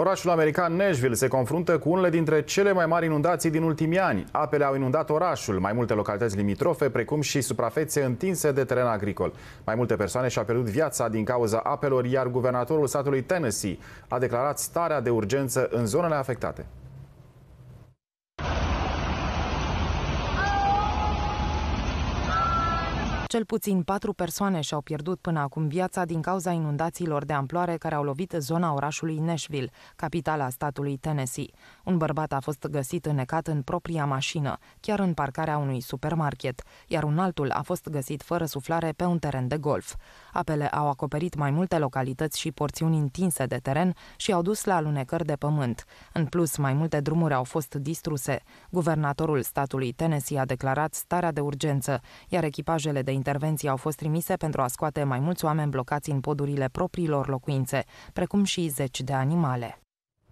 Orașul american Nashville se confruntă cu unele dintre cele mai mari inundații din ultimii ani. Apele au inundat orașul, mai multe localități limitrofe, precum și suprafețe întinse de teren agricol. Mai multe persoane și-au pierdut viața din cauza apelor, iar guvernatorul statului Tennessee a declarat starea de urgență în zonele afectate. Cel puțin patru persoane și-au pierdut până acum viața din cauza inundațiilor de amploare care au lovit zona orașului Nashville, capitala statului Tennessee. Un bărbat a fost găsit înecat în propria mașină, chiar în parcarea unui supermarket, iar un altul a fost găsit fără suflare pe un teren de golf. Apele au acoperit mai multe localități și porțiuni întinse de teren și au dus la alunecări de pământ. În plus, mai multe drumuri au fost distruse. Guvernatorul statului Tennessee a declarat starea de urgență, iar echipajele de intervenții au fost trimise pentru a scoate mai mulți oameni blocați în podurile propriilor locuințe, precum și zeci de animale.